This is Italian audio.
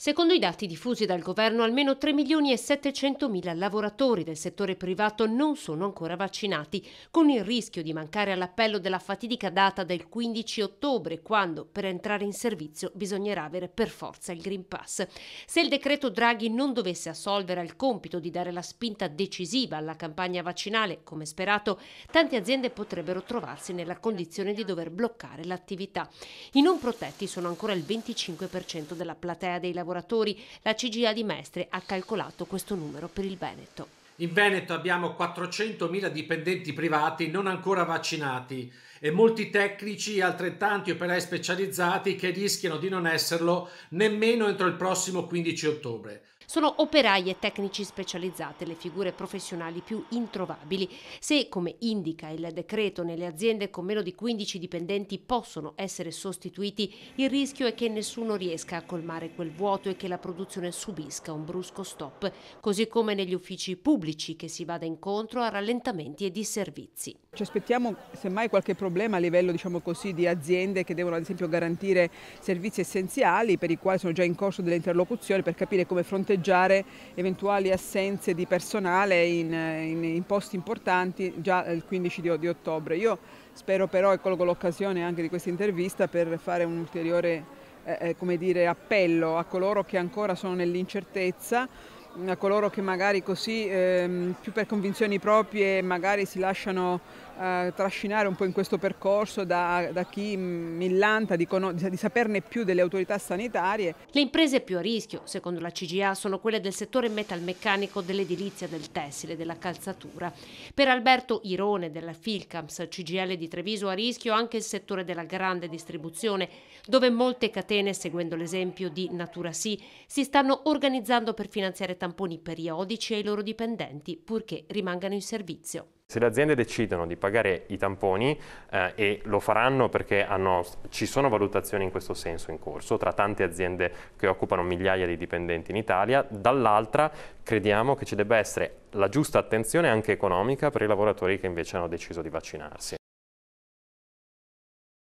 Secondo i dati diffusi dal governo, almeno 3 milioni e 700 mila lavoratori del settore privato non sono ancora vaccinati, con il rischio di mancare all'appello della fatidica data del 15 ottobre, quando per entrare in servizio bisognerà avere per forza il Green Pass. Se il decreto Draghi non dovesse assolvere al compito di dare la spinta decisiva alla campagna vaccinale, come sperato, tante aziende potrebbero trovarsi nella condizione di dover bloccare l'attività. I non protetti sono ancora il 25% della platea dei lavoratori lavoratori, la CGA di Mestre ha calcolato questo numero per il Veneto. In Veneto abbiamo 400.000 dipendenti privati non ancora vaccinati e molti tecnici e altrettanti operai specializzati che rischiano di non esserlo nemmeno entro il prossimo 15 ottobre. Sono operai e tecnici specializzate, le figure professionali più introvabili. Se, come indica il decreto, nelle aziende con meno di 15 dipendenti possono essere sostituiti, il rischio è che nessuno riesca a colmare quel vuoto e che la produzione subisca un brusco stop, così come negli uffici pubblici che si vada incontro a rallentamenti e disservizi. Ci aspettiamo semmai qualche problema a livello diciamo così, di aziende che devono ad esempio garantire servizi essenziali per i quali sono già in corso delle interlocuzioni per capire come fronteggiare fronteggiare eventuali assenze di personale in, in, in posti importanti già il 15 di, di ottobre. Io spero però e colgo l'occasione anche di questa intervista per fare un ulteriore eh, eh dire, appello a coloro che ancora sono nell'incertezza a coloro che magari così, ehm, più per convinzioni proprie, magari si lasciano eh, trascinare un po' in questo percorso da, da chi millanta di, di saperne più delle autorità sanitarie. Le imprese più a rischio, secondo la CGA, sono quelle del settore metalmeccanico, dell'edilizia, del tessile, della calzatura. Per Alberto Irone della Filcams CGL di Treviso a rischio anche il settore della grande distribuzione, dove molte catene, seguendo l'esempio di Natura Si, si stanno organizzando per finanziare tamponi tamponi periodici ai loro dipendenti purché rimangano in servizio. Se le aziende decidono di pagare i tamponi eh, e lo faranno perché hanno, ci sono valutazioni in questo senso in corso tra tante aziende che occupano migliaia di dipendenti in Italia, dall'altra crediamo che ci debba essere la giusta attenzione anche economica per i lavoratori che invece hanno deciso di vaccinarsi.